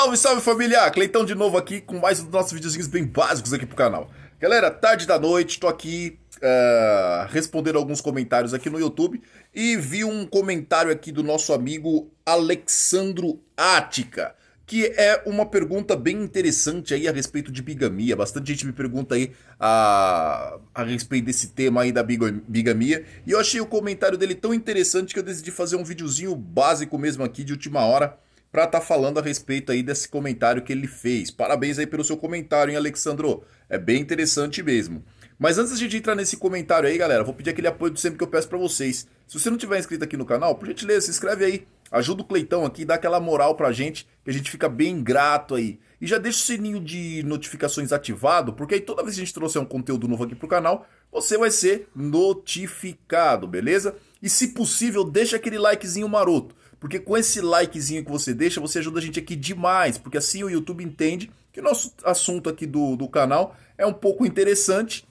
Salve, salve família! Cleitão de novo aqui com mais um dos nossos videozinhos bem básicos aqui pro canal. Galera, tarde da noite, tô aqui uh, respondendo alguns comentários aqui no YouTube e vi um comentário aqui do nosso amigo Alexandro Ática, que é uma pergunta bem interessante aí a respeito de bigamia. Bastante gente me pergunta aí a, a respeito desse tema aí da bigamia. E eu achei o comentário dele tão interessante que eu decidi fazer um videozinho básico mesmo aqui de última hora para estar tá falando a respeito aí desse comentário que ele fez. Parabéns aí pelo seu comentário, hein, Alexandro? É bem interessante mesmo. Mas antes de entrar nesse comentário aí, galera, vou pedir aquele apoio do sempre que eu peço para vocês. Se você não tiver inscrito aqui no canal, por gentileza, se inscreve aí. Ajuda o Cleitão aqui, dá aquela moral pra gente, que a gente fica bem grato aí. E já deixa o sininho de notificações ativado, porque aí toda vez que a gente trouxer um conteúdo novo aqui pro canal, você vai ser notificado, beleza? E se possível, deixa aquele likezinho maroto. Porque com esse likezinho que você deixa, você ajuda a gente aqui demais, porque assim o YouTube entende que o nosso assunto aqui do, do canal é um pouco interessante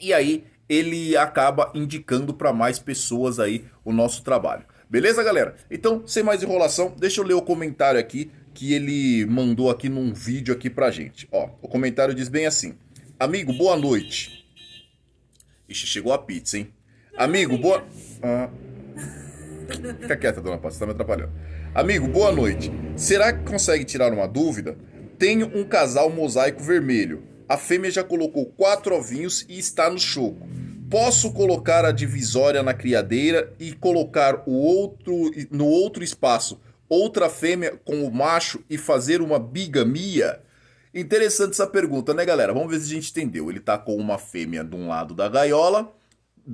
e aí ele acaba indicando para mais pessoas aí o nosso trabalho. Beleza, galera? Então, sem mais enrolação, deixa eu ler o comentário aqui que ele mandou aqui num vídeo aqui pra gente. Ó, o comentário diz bem assim: Amigo, boa noite. Ixi, chegou a pizza, hein? Amigo, boa. Ah. Fica quieta, dona Paula, você tá me atrapalhando. Amigo, boa noite. Será que consegue tirar uma dúvida? Tenho um casal mosaico vermelho. A fêmea já colocou quatro ovinhos e está no choco. Posso colocar a divisória na criadeira e colocar o outro no outro espaço outra fêmea com o macho e fazer uma bigamia? Interessante essa pergunta, né, galera? Vamos ver se a gente entendeu. Ele tá com uma fêmea de um lado da gaiola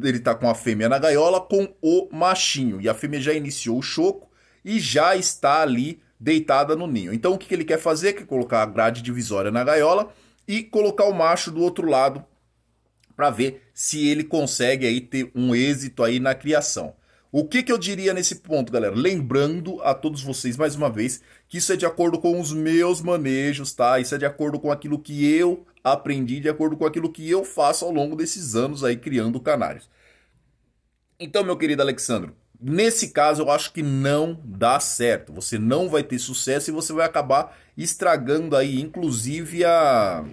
ele tá com a fêmea na gaiola com o machinho. E a fêmea já iniciou o choco e já está ali deitada no ninho. Então o que, que ele quer fazer? Que colocar a grade divisória na gaiola e colocar o macho do outro lado para ver se ele consegue aí ter um êxito aí na criação. O que, que eu diria nesse ponto, galera? Lembrando a todos vocês mais uma vez que isso é de acordo com os meus manejos, tá? Isso é de acordo com aquilo que eu aprendi de acordo com aquilo que eu faço ao longo desses anos aí criando canários. Então, meu querido Alexandro, nesse caso eu acho que não dá certo. Você não vai ter sucesso e você vai acabar estragando aí, inclusive, a.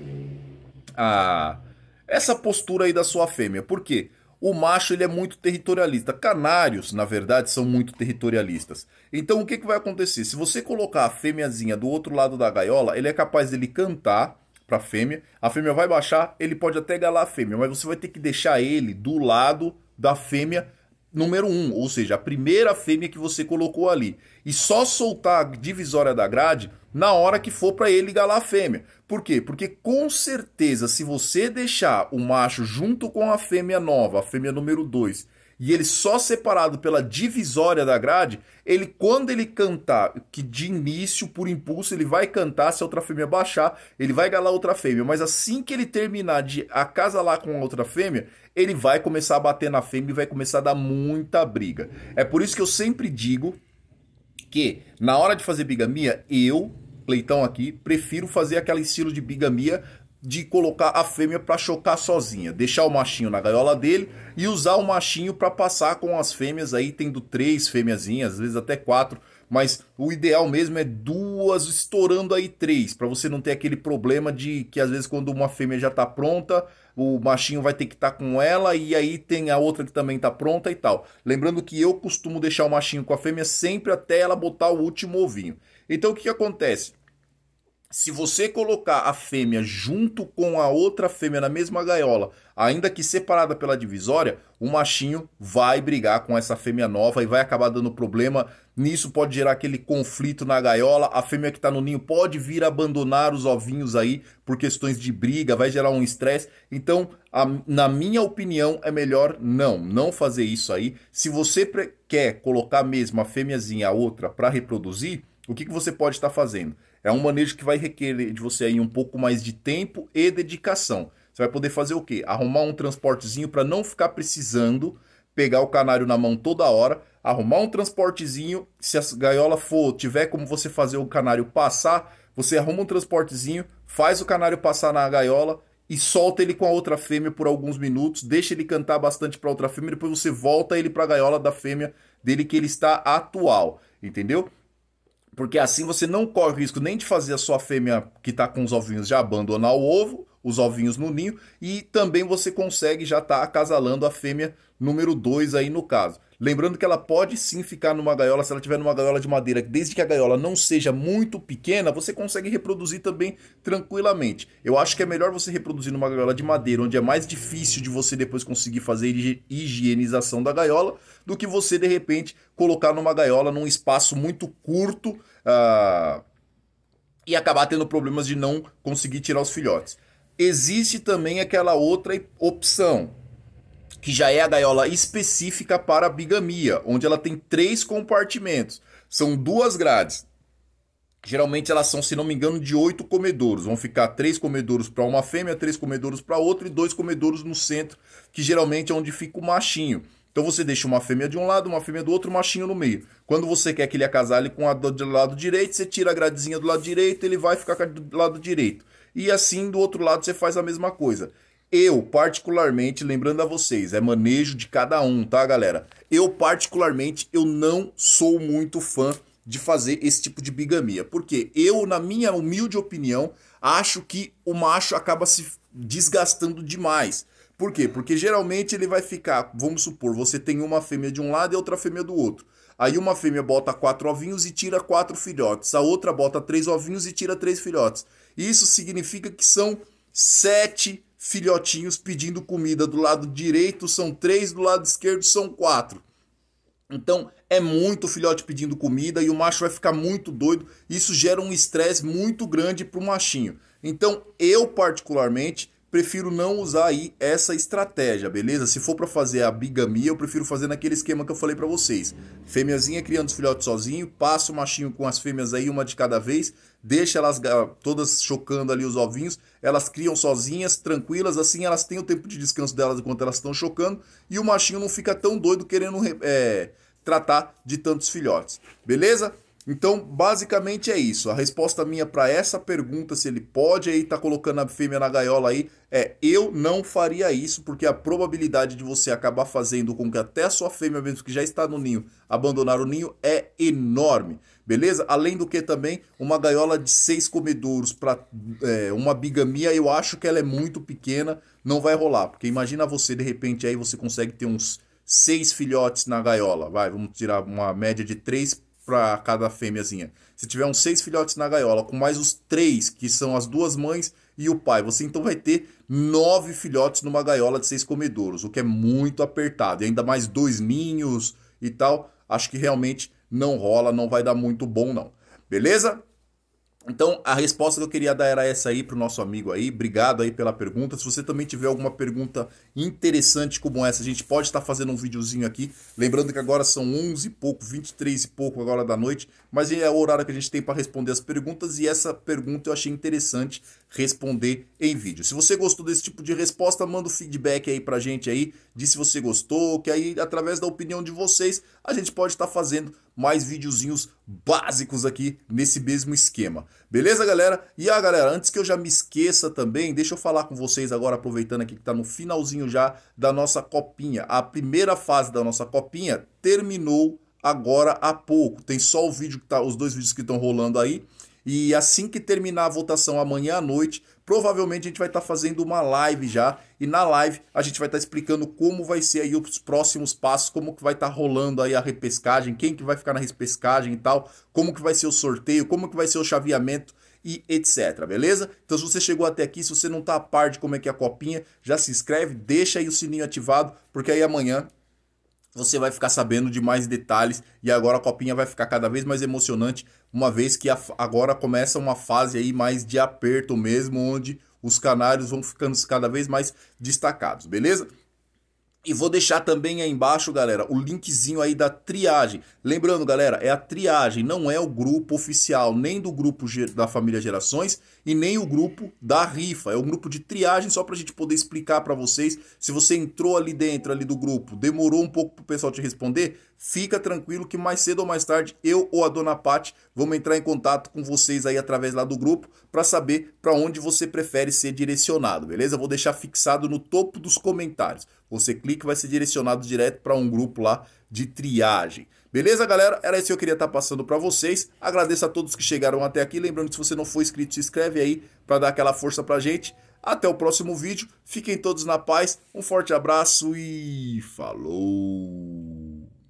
a essa postura aí da sua fêmea. Por quê? O macho ele é muito territorialista. Canários, na verdade, são muito territorialistas. Então o que, que vai acontecer? Se você colocar a fêmeazinha do outro lado da gaiola, ele é capaz de cantar para fêmea. A fêmea vai baixar, ele pode até galar a fêmea, mas você vai ter que deixar ele do lado da fêmea número 1, um, ou seja, a primeira fêmea que você colocou ali. E só soltar a divisória da grade na hora que for para ele galar a fêmea. Por quê? Porque com certeza, se você deixar o macho junto com a fêmea nova, a fêmea número 2, e ele só separado pela divisória da grade, ele quando ele cantar, que de início, por impulso, ele vai cantar, se a outra fêmea baixar, ele vai galar outra fêmea, mas assim que ele terminar de acasalar com a outra fêmea, ele vai começar a bater na fêmea e vai começar a dar muita briga. É por isso que eu sempre digo que na hora de fazer bigamia, eu, Leitão aqui, prefiro fazer aquele estilo de bigamia de colocar a fêmea para chocar sozinha, deixar o machinho na gaiola dele e usar o machinho para passar com as fêmeas aí, tendo três fêmeazinhas, às vezes até quatro, mas o ideal mesmo é duas estourando aí três, para você não ter aquele problema de que às vezes quando uma fêmea já está pronta, o machinho vai ter que estar tá com ela e aí tem a outra que também está pronta e tal. Lembrando que eu costumo deixar o machinho com a fêmea sempre até ela botar o último ovinho. Então o que, que acontece? se você colocar a fêmea junto com a outra fêmea na mesma gaiola, ainda que separada pela divisória, o machinho vai brigar com essa fêmea nova e vai acabar dando problema. Nisso pode gerar aquele conflito na gaiola. A fêmea que está no ninho pode vir abandonar os ovinhos aí por questões de briga, vai gerar um estresse. Então, a, na minha opinião, é melhor não, não fazer isso aí. Se você quer colocar mesmo a fêmeazinha a outra para reproduzir, o que, que você pode estar tá fazendo? É um manejo que vai requerer de você aí um pouco mais de tempo e dedicação. Você vai poder fazer o quê? Arrumar um transportezinho para não ficar precisando pegar o canário na mão toda hora, arrumar um transportezinho, se a gaiola for, tiver como você fazer o canário passar, você arruma um transportezinho, faz o canário passar na gaiola e solta ele com a outra fêmea por alguns minutos, deixa ele cantar bastante para outra fêmea, depois você volta ele para a gaiola da fêmea dele que ele está atual, entendeu? Porque assim você não corre o risco nem de fazer a sua fêmea que está com os ovinhos já abandonar o ovo, os ovinhos no ninho e também você consegue já estar tá acasalando a fêmea número 2 aí no caso. Lembrando que ela pode sim ficar numa gaiola, se ela tiver numa gaiola de madeira, desde que a gaiola não seja muito pequena, você consegue reproduzir também tranquilamente. Eu acho que é melhor você reproduzir numa gaiola de madeira, onde é mais difícil de você depois conseguir fazer higienização da gaiola, do que você de repente colocar numa gaiola num espaço muito curto uh, e acabar tendo problemas de não conseguir tirar os filhotes existe também aquela outra opção, que já é a gaiola específica para a bigamia, onde ela tem três compartimentos. São duas grades. Geralmente elas são, se não me engano, de oito comedouros. Vão ficar três comedouros para uma fêmea, três comedouros para outra e dois comedouros no centro, que geralmente é onde fica o machinho. Então você deixa uma fêmea de um lado, uma fêmea do outro, um machinho no meio. Quando você quer que ele acasale com a do lado direito, você tira a gradezinha do lado direito, ele vai ficar do lado direito. E assim do outro lado você faz a mesma coisa. Eu, particularmente, lembrando a vocês, é manejo de cada um, tá, galera? Eu, particularmente, eu não sou muito fã de fazer esse tipo de bigamia. Porque eu, na minha humilde opinião, acho que o macho acaba se desgastando demais. Por quê? Porque geralmente ele vai ficar, vamos supor, você tem uma fêmea de um lado e outra fêmea do outro. Aí uma fêmea bota quatro ovinhos e tira quatro filhotes. A outra bota três ovinhos e tira três filhotes. Isso significa que são sete filhotinhos pedindo comida. Do lado direito são três, do lado esquerdo são quatro. Então é muito filhote pedindo comida e o macho vai ficar muito doido. Isso gera um estresse muito grande para o machinho. Então eu, particularmente, prefiro não usar aí essa estratégia, beleza? Se for para fazer a bigamia, eu prefiro fazer naquele esquema que eu falei para vocês. Fêmeazinha criando os filhotes sozinho, passa o machinho com as fêmeas aí uma de cada vez, deixa elas todas chocando ali os ovinhos, elas criam sozinhas, tranquilas, assim elas têm o tempo de descanso delas enquanto elas estão chocando e o machinho não fica tão doido querendo é, tratar de tantos filhotes, beleza? Então, basicamente é isso. A resposta minha para essa pergunta, se ele pode aí tá colocando a fêmea na gaiola aí, é eu não faria isso, porque a probabilidade de você acabar fazendo com que até a sua fêmea, mesmo que já está no ninho, abandonar o ninho é enorme, beleza? Além do que também, uma gaiola de seis comedouros para é, uma bigamia, eu acho que ela é muito pequena, não vai rolar. Porque imagina você, de repente, aí você consegue ter uns seis filhotes na gaiola, vai, vamos tirar uma média de três para cada fêmeazinha. Se tiver uns seis filhotes na gaiola, com mais os três, que são as duas mães e o pai, você então vai ter nove filhotes numa gaiola de seis comedouros, o que é muito apertado. E ainda mais dois ninhos e tal. Acho que realmente não rola, não vai dar muito bom, não. Beleza? Então, a resposta que eu queria dar era essa aí para o nosso amigo aí. Obrigado aí pela pergunta. Se você também tiver alguma pergunta interessante como essa, a gente pode estar fazendo um videozinho aqui. Lembrando que agora são 11 e pouco, 23 e pouco agora da noite. Mas é o horário que a gente tem para responder as perguntas. E essa pergunta eu achei interessante responder em vídeo. Se você gostou desse tipo de resposta, manda o um feedback aí pra gente aí, de se você gostou, que aí através da opinião de vocês, a gente pode estar tá fazendo mais videozinhos básicos aqui nesse mesmo esquema. Beleza, galera? E a ah, galera, antes que eu já me esqueça também, deixa eu falar com vocês agora aproveitando aqui que tá no finalzinho já da nossa copinha. A primeira fase da nossa copinha terminou agora há pouco. Tem só o vídeo que tá os dois vídeos que estão rolando aí e assim que terminar a votação amanhã à noite, provavelmente a gente vai estar tá fazendo uma live já. E na live a gente vai estar tá explicando como vai ser aí os próximos passos, como que vai estar tá rolando aí a repescagem, quem que vai ficar na repescagem e tal, como que vai ser o sorteio, como que vai ser o chaveamento e etc, beleza? Então se você chegou até aqui, se você não está a par de como é que é a copinha, já se inscreve, deixa aí o sininho ativado, porque aí amanhã você vai ficar sabendo de mais detalhes e agora a copinha vai ficar cada vez mais emocionante, uma vez que agora começa uma fase aí mais de aperto mesmo, onde os canários vão ficando cada vez mais destacados, beleza? E vou deixar também aí embaixo, galera, o linkzinho aí da triagem. Lembrando, galera, é a triagem, não é o grupo oficial, nem do grupo da família Gerações e nem o grupo da rifa. É um grupo de triagem só para a gente poder explicar para vocês. Se você entrou ali dentro ali do grupo, demorou um pouco para o pessoal te responder, fica tranquilo que mais cedo ou mais tarde eu ou a dona Pati vamos entrar em contato com vocês aí através lá do grupo para saber para onde você prefere ser direcionado, beleza? vou deixar fixado no topo dos comentários. Você clica e vai ser direcionado direto para um grupo lá de triagem. Beleza, galera? Era isso que eu queria estar tá passando para vocês. Agradeço a todos que chegaram até aqui. Lembrando que se você não for inscrito, se inscreve aí para dar aquela força para gente. Até o próximo vídeo. Fiquem todos na paz. Um forte abraço e falou!